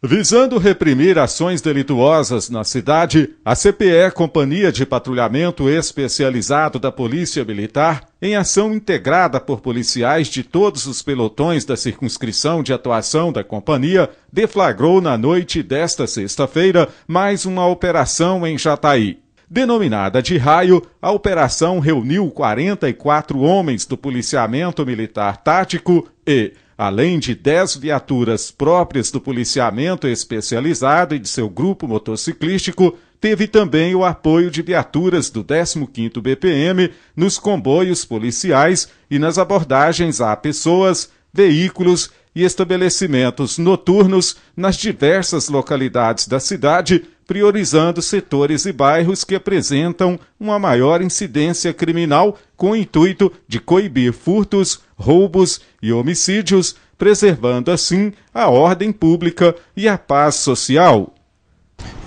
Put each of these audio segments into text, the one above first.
Visando reprimir ações delituosas na cidade, a CPE, Companhia de Patrulhamento Especializado da Polícia Militar, em ação integrada por policiais de todos os pelotões da circunscrição de atuação da companhia, deflagrou na noite desta sexta-feira mais uma operação em Jataí. Denominada de raio, a operação reuniu 44 homens do policiamento militar tático e, além de 10 viaturas próprias do policiamento especializado e de seu grupo motociclístico, teve também o apoio de viaturas do 15º BPM nos comboios policiais e nas abordagens a pessoas, veículos e estabelecimentos noturnos nas diversas localidades da cidade priorizando setores e bairros que apresentam uma maior incidência criminal com o intuito de coibir furtos, roubos e homicídios, preservando assim a ordem pública e a paz social.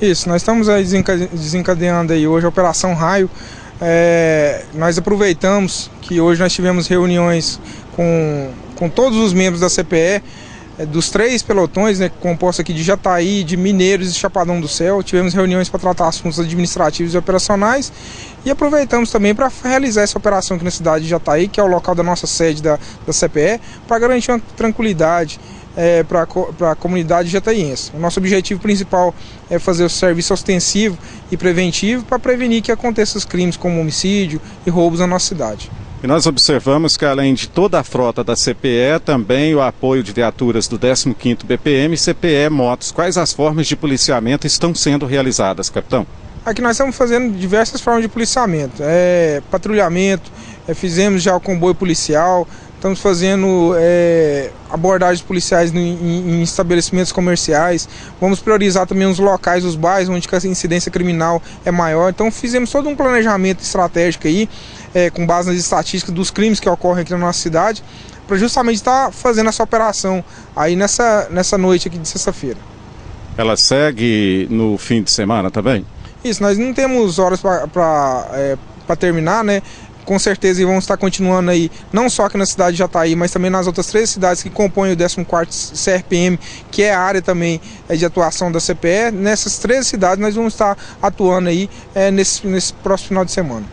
Isso, nós estamos aí desencadeando aí hoje a Operação Raio. É, nós aproveitamos que hoje nós tivemos reuniões com, com todos os membros da CPE é, dos três pelotões, né, composto aqui de Jataí, de Mineiros e Chapadão do Céu. Tivemos reuniões para tratar assuntos administrativos e operacionais e aproveitamos também para realizar essa operação aqui na cidade de Jataí, que é o local da nossa sede da, da CPE, para garantir uma tranquilidade é, para a comunidade jataiense. O nosso objetivo principal é fazer o serviço ostensivo e preventivo para prevenir que aconteçam crimes como homicídio e roubos na nossa cidade. E nós observamos que, além de toda a frota da CPE, também o apoio de viaturas do 15º BPM, CPE, motos. Quais as formas de policiamento estão sendo realizadas, capitão? Aqui nós estamos fazendo diversas formas de policiamento. É, patrulhamento, é, fizemos já o comboio policial, estamos fazendo é, abordagens policiais em, em, estabelecimentos comerciais, vamos priorizar também os locais, os bairros onde a incidência criminal é maior. Então fizemos todo um planejamento estratégico aí, é, com base nas estatísticas dos crimes que ocorrem aqui na nossa cidade, para justamente estar tá fazendo essa operação aí nessa, nessa noite aqui de sexta-feira. Ela segue no fim de semana também? Isso, nós não temos horas para é, terminar, né? com certeza e vamos estar continuando aí, não só aqui na cidade de Jataí, mas também nas outras três cidades que compõem o 14 CRPM, que é a área também eh, de atuação da CPE. Nessas três cidades nós vamos estar atuando aí é, nesse, nesse próximo final de semana.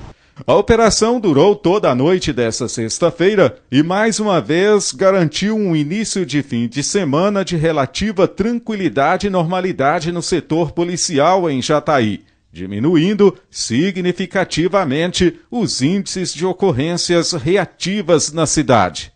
A operação durou toda a noite dessa sexta-feira e mais uma vez garantiu um início de fim de semana de relativa tranquilidade e normalidade no setor policial em Jataí diminuindo significativamente os índices de ocorrências reativas na cidade.